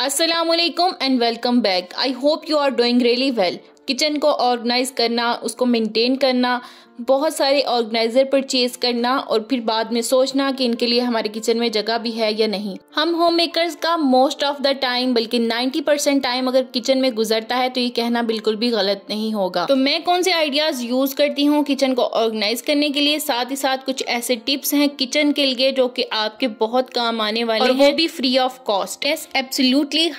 Aslam and welcome back I hope you are doing really well kitchen को organise करना उसको maintain करना बहुत सारे ऑर्गेनाइजर परचेज करना और फिर बाद में सोचना कि इनके लिए हमारे किचन में जगह भी है या नहीं हम होम मेकर का मोस्ट ऑफ द टाइम बल्कि 90 परसेंट टाइम अगर किचन में गुजरता है तो ये कहना बिल्कुल भी गलत नहीं होगा तो मैं कौन से आइडियाज यूज करती हूँ किचन को ऑर्गेनाइज करने के लिए साथ ही साथ कुछ ऐसे टिप्स हैं किचन के लिए जो की आपके बहुत काम आने वाले वो भी free of cost yes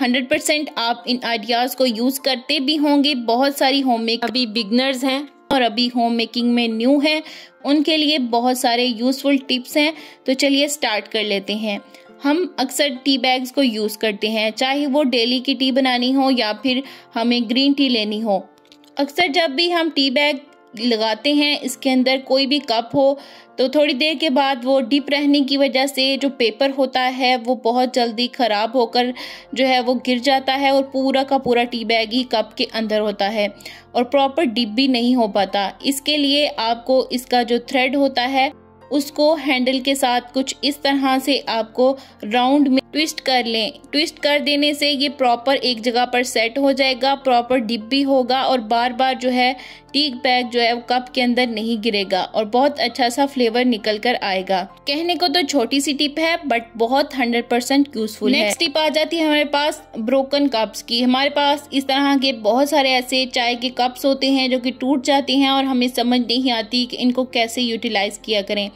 hundred 100% आप इन आइडियाज को यूज करते भी होंगे बहुत सारी होम मेकर अभी बिगनर्स हैं और अभी होम मेकिंग में न्यू है उनके लिए बहुत सारे यूज़फुल टिप्स हैं तो चलिए स्टार्ट कर लेते हैं हम अक्सर टी बैग्स को यूज़ करते हैं चाहे वो डेली की टी बनानी हो या फिर हमें ग्रीन टी लेनी हो अक्सर जब भी हम टी बैग लगाते हैं इसके अंदर कोई भी कप हो तो थोड़ी देर के बाद वो डिप रहने की वजह से जो पेपर होता है वो बहुत जल्दी ख़राब होकर जो है वो गिर जाता है और पूरा का पूरा टी बैग ही कप के अंदर होता है और प्रॉपर डिप भी नहीं हो पाता इसके लिए आपको इसका जो थ्रेड होता है उसको हैंडल के साथ कुछ इस तरह से आपको राउंड में ट्विस्ट कर लें ट्विस्ट कर देने से ये प्रॉपर एक जगह पर सेट हो जाएगा प्रॉपर डिप भी होगा और बार बार जो है टीक बैग जो है वो कप के अंदर नहीं गिरेगा और बहुत अच्छा सा फ्लेवर निकल कर आएगा कहने को तो छोटी सी टिप है बट बहुत हंड्रेड परसेंट यूजफुल है नेक्स्ट टिप आ जाती है हमारे पास ब्रोकन कप्स की हमारे पास इस तरह के बहुत सारे ऐसे चाय के कप्स होते हैं जो कि टूट जाते हैं और हमें समझ नहीं आती कि इनको कैसे यूटिलाइज किया करें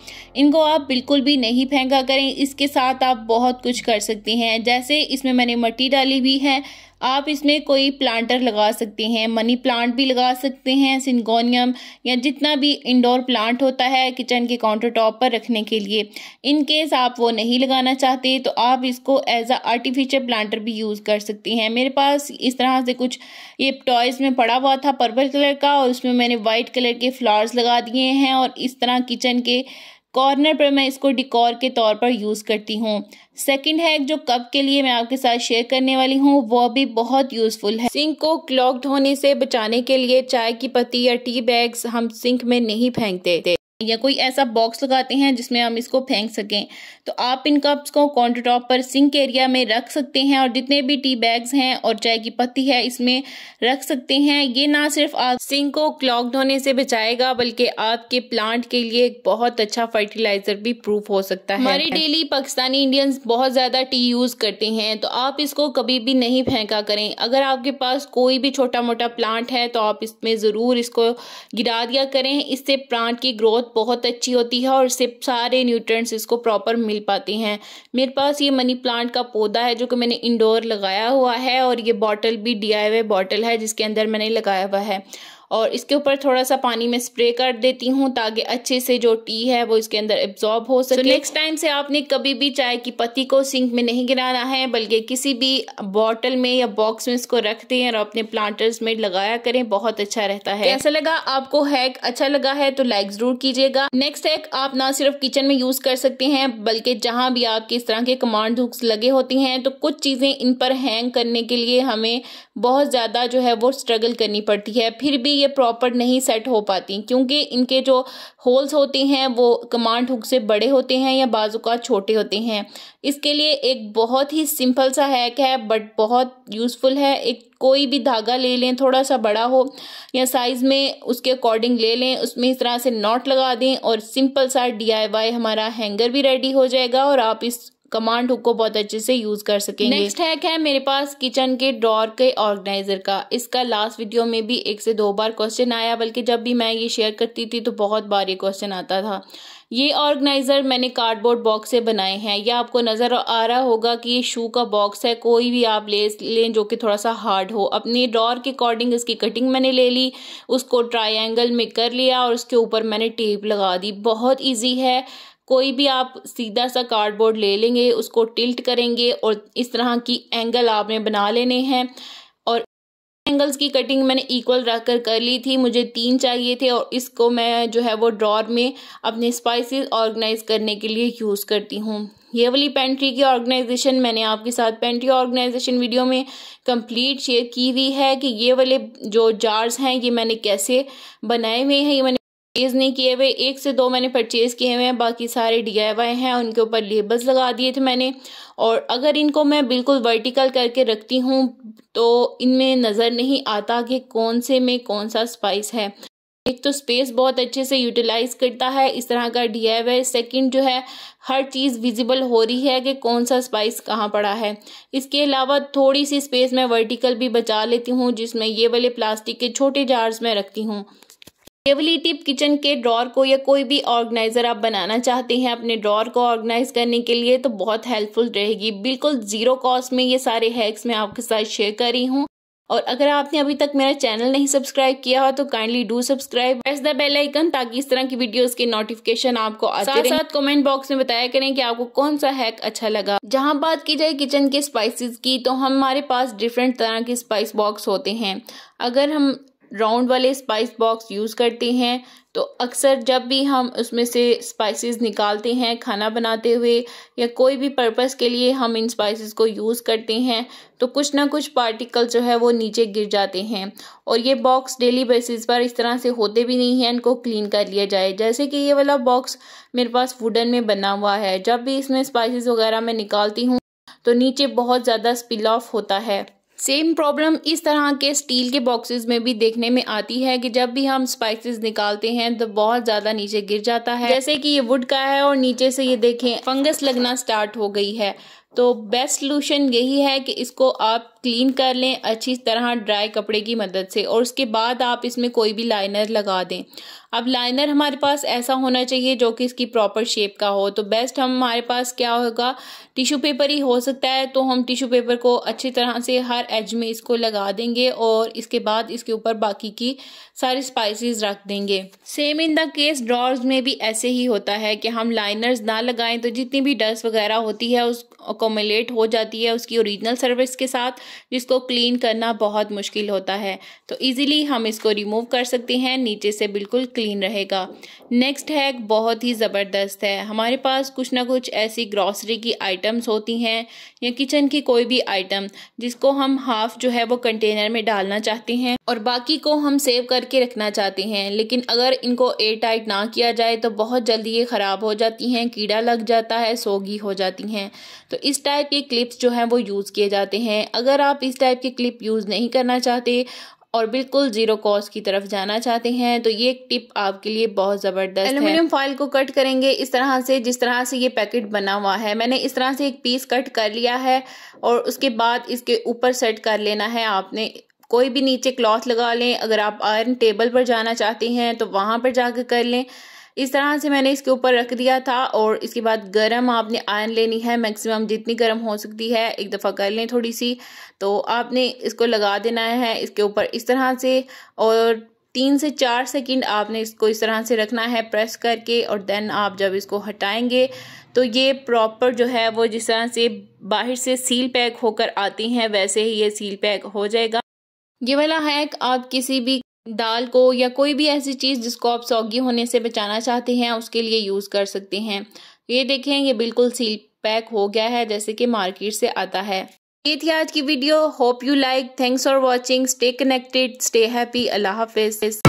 इनको आप बिल्कुल भी नहीं फेंका करें इसके साथ आप बहुत कुछ कर सकते हैं जैसे इसमें मैंने मट्टी डाली हुई है आप इसमें कोई प्लांटर लगा सकते हैं मनी प्लांट भी लगा सकते हैं सिंगोनियम या जितना भी इंडोर प्लांट होता है किचन के काउंटर टॉप पर रखने के लिए इन केस आप वो नहीं लगाना चाहते तो आप इसको एज अ आर्टिफिशियल प्लांटर भी यूज़ कर सकते हैं मेरे पास इस तरह से कुछ ये टॉयज़ में पड़ा हुआ था पर्पल कलर का और उसमें मैंने वाइट कलर के फ्लावर्स लगा दिए हैं और इस तरह किचन के कॉर्नर पर मैं इसको डिकॉर के तौर पर यूज़ करती हूँ सेकंड है जो कप के लिए मैं आपके साथ शेयर करने वाली हूँ वो भी बहुत यूज़फुल है सिंक को क्लॉक्ड होने से बचाने के लिए चाय की पत्ती या टी बैग्स हम सिंक में नहीं फेंकते या कोई ऐसा बॉक्स लगाते हैं जिसमें हम इसको फेंक सकें तो आप इन कप्स को काउंटर टॉप पर सिंक एरिया में रख सकते हैं और जितने भी टी बैग्स हैं और चाय की पत्ती है इसमें रख सकते हैं ये ना सिर्फ आप सिंक को क्लॉग्ड होने से बचाएगा बल्कि आपके प्लांट के लिए एक बहुत अच्छा फर्टिलाइजर भी प्रूफ हो सकता है हमारी डेली पाकिस्तानी इंडियंस बहुत ज़्यादा टी यूज़ करते हैं तो आप इसको कभी भी नहीं फेंका करें अगर आपके पास कोई भी छोटा मोटा प्लांट है तो आप इसमें ज़रूर इसको गिरा दिया करें इससे प्लांट की ग्रोथ ग्रोथ बहुत अच्छी होती है और इससे सारे न्यूट्रेंट्स इसको प्रॉपर मिल पाते हैं मेरे पास ये मनी प्लांट का पौधा है जो कि मैंने इंडोर लगाया हुआ है और ये बॉटल भी डी आई बॉटल है जिसके अंदर मैंने लगाया हुआ है और इसके ऊपर थोड़ा सा पानी में स्प्रे कर देती हूँ ताकि अच्छे से जो टी है वो इसके अंदर एब्जॉर्ब हो सके नेक्स्ट टाइम से आपने कभी भी चाय की पत्ती को सिंक में नहीं गिराना है बल्कि किसी भी बॉटल में या बॉक्स में इसको रख दें और अपने प्लांटर्स में लगाया करें बहुत अच्छा रहता है ऐसा लगा आपको हैक अच्छा लगा है तो लाइक जरूर कीजिएगा नेक्स्ट हैक आप ना सिर्फ किचन में यूज कर सकते हैं बल्कि जहां भी आपके इस तरह के कमांड हुक्स लगे होते हैं तो कुछ चीजें इन पर हैंग करने के लिए हमें बहुत ज्यादा जो है वो स्ट्रगल करनी पड़ती है फिर भी ये प्रॉपर नहीं सेट हो पाती क्योंकि इनके जो होल्स होते हैं वो कमांड हुक से बड़े होते हैं या बाजुका छोटे होते हैं इसके लिए एक बहुत ही सिंपल सा हैक है बट बहुत यूज़फुल है एक कोई भी धागा ले लें थोड़ा सा बड़ा हो या साइज़ में उसके अकॉर्डिंग ले लें उसमें इस तरह से नॉट लगा दें और सिंपल सा डी हमारा हैंगर भी रेडी हो जाएगा और आप इस कमांड हुक को बहुत अच्छे से यूज कर सकेंगे नेक्स्ट हैक है मेरे पास किचन के ड्रॉर के ऑर्गेनाइजर का इसका लास्ट वीडियो में भी एक से दो बार क्वेश्चन आया बल्कि जब भी मैं ये शेयर करती थी तो बहुत बार ये क्वेश्चन आता था ये ऑर्गेनाइज़र मैंने कार्डबोर्ड बॉक्स से बनाए हैं या आपको नज़र आ रहा होगा कि ये शू का बॉक्स है कोई भी आप ले लें जो कि थोड़ा सा हार्ड हो अपने डॉर के अकॉर्डिंग इसकी कटिंग मैंने ले ली उसको ट्रायंगल में कर लिया और उसके ऊपर मैंने टेप लगा दी बहुत ईजी है कोई भी आप सीधा सा कार्डबोर्ड ले लेंगे उसको टिल्ट करेंगे और इस तरह की एंगल आपने बना लेने हैं और एंगल्स की कटिंग मैंने इक्वल रख कर कर ली थी मुझे तीन चाहिए थे और इसको मैं जो है वो ड्रॉर में अपने स्पाइसेस ऑर्गेनाइज करने के लिए यूज़ करती हूँ ये वाली पेंट्री की ऑर्गेनाइजेशन मैंने आपके साथ पेंट्री ऑर्गेनाइजेशन वीडियो में कंप्लीट शेयर की हुई है कि ये वाले जो जार्स हैं ये मैंने कैसे बनाए हुए हैं ये मैंने परचेज़ नहीं किए हुए एक से दो मैंने परचेज़ किए हुए हैं बाकी सारे डी आई हैं उनके ऊपर लेबल्स लगा दिए थे मैंने और अगर इनको मैं बिल्कुल वर्टिकल करके रखती हूँ तो इनमें नज़र नहीं आता कि कौन से में कौन सा स्पाइस है एक तो स्पेस बहुत अच्छे से यूटिलाइज करता है इस तरह का डी आई वाई सेकेंड जो है हर चीज़ विजिबल हो रही है कि कौन सा स्पाइस कहाँ पड़ा है इसके अलावा थोड़ी सी स्पेस मैं वर्टिकल भी बचा लेती हूँ जिसमें ये वाले प्लास्टिक के छोटे जार्स में रखती हूँ टेबली टिप किचन के ड्रॉर को या कोई भी ऑर्गेनाइज़र आप बनाना चाहते हैं अपने ड्रॉर को ऑर्गेनाइज करने के लिए तो बहुत हेल्पफुल रहेगी बिल्कुल ज़ीरो कॉस्ट में ये सारे हैक्स मैं आपके साथ शेयर कर रही हूँ और अगर आपने अभी तक मेरा चैनल नहीं सब्सक्राइब किया हो तो kindly do subscribe press the bell icon ताकि इस तरह की वीडियोस के नोटिफिकेशन आपको साथ साथ कमेंट बॉक्स में बताया करें कि आपको कौन सा हैक अच्छा लगा जहां बात की जाए किचन के स्पाइसेस की तो हमारे पास डिफरेंट तरह के स्पाइस बॉक्स होते हैं अगर हम राउंड वाले स्पाइस बॉक्स यूज़ करते हैं तो अक्सर जब भी हम उसमें से स्पाइसेस निकालते हैं खाना बनाते हुए या कोई भी पर्पस के लिए हम इन स्पाइसेस को यूज़ करते हैं तो कुछ ना कुछ पार्टिकल जो है वो नीचे गिर जाते हैं और ये बॉक्स डेली बेसिस पर इस तरह से होते भी नहीं हैं इनको क्लीन कर लिया जाए जैसे कि ये वाला बॉक्स मेरे पास वुडन में बना हुआ है जब भी इसमें स्पाइसिस वगैरह मैं निकालती हूँ तो नीचे बहुत ज़्यादा स्पिल ऑफ होता है सेम प्रॉब्लम इस तरह के स्टील के बॉक्सेस में भी देखने में आती है कि जब भी हम स्पाइसेस निकालते हैं तो बहुत ज्यादा नीचे गिर जाता है जैसे कि ये वुड का है और नीचे से ये देखें फंगस लगना स्टार्ट हो गई है तो बेस्ट सोल्यूशन यही है कि इसको आप क्लीन कर लें अच्छी तरह ड्राई कपड़े की मदद से और उसके बाद आप इसमें कोई भी लाइनर लगा दें अब लाइनर हमारे पास ऐसा होना चाहिए जो कि इसकी प्रॉपर शेप का हो तो बेस्ट हम हमारे पास क्या होगा टिशू पेपर ही हो सकता है तो हम टिश्यू पेपर को अच्छी तरह से हर एज में इसको लगा देंगे और इसके बाद इसके ऊपर बाकी की सारी स्पाइसेस रख देंगे same in the case drawers में भी ऐसे ही होता है कि हम लाइनर्स ना लगाएं तो जितनी भी डस्ट वगैरह होती है उस अकोमलेट हो जाती है उसकी ओरिजिनल सर्विस के साथ जिसको क्लीन करना बहुत मुश्किल होता है तो ईज़िली हम इसको रिमूव कर सकते हैं नीचे से बिल्कुल क्लीन रहेगा नेक्स्ट हैक बहुत ही ज़बरदस्त है हमारे पास कुछ ना कुछ ऐसी ग्रॉसरी की आइटम्स होती हैं या किचन की कोई भी आइटम जिसको हम हाफ जो है वो कंटेनर में डालना चाहते हैं और बाकी को हम सेव करके रखना चाहते हैं लेकिन अगर इनको एयर टाइट ना किया जाए तो बहुत जल्दी ये ख़राब हो जाती हैं कीड़ा लग जाता है सोगी हो जाती हैं तो इस टाइप के क्लिप्स जो हैं वो यूज़ किए जाते हैं अगर आप इस टाइप के क्लिप यूज़ नहीं करना चाहते और बिल्कुल जीरो कॉस्ट की तरफ जाना चाहते हैं तो ये एक टिप आपके लिए बहुत ज़बरदस्त है एल्यूमिनियम फॉइल को कट करेंगे इस तरह से जिस तरह से ये पैकेट बना हुआ है मैंने इस तरह से एक पीस कट कर लिया है और उसके बाद इसके ऊपर सेट कर लेना है आपने कोई भी नीचे क्लॉथ लगा लें अगर आप आयरन टेबल पर जाना चाहते हैं तो वहाँ पर जाकर कर लें इस तरह से मैंने इसके ऊपर रख दिया था और इसके बाद गर्म आपने आयन लेनी है मैक्सिमम जितनी गर्म हो सकती है एक दफ़ा कर लें थोड़ी सी तो आपने इसको लगा देना है इसके ऊपर इस तरह से और तीन से चार सेकंड आपने इसको इस तरह से रखना है प्रेस करके और देन आप जब इसको हटाएंगे तो ये प्रॉपर जो है वो जिस तरह से बाहर से सील पैक होकर आती हैं वैसे ही ये सील पैक हो जाएगा ये वाला हैक आप किसी भी दाल को या कोई भी ऐसी चीज़ जिसको आप सौगी होने से बचाना चाहते हैं उसके लिए यूज़ कर सकते हैं ये देखें ये बिल्कुल सील पैक हो गया है जैसे कि मार्केट से आता है ये थी आज की video hope you like thanks for watching stay connected stay happy Allah हाफिज़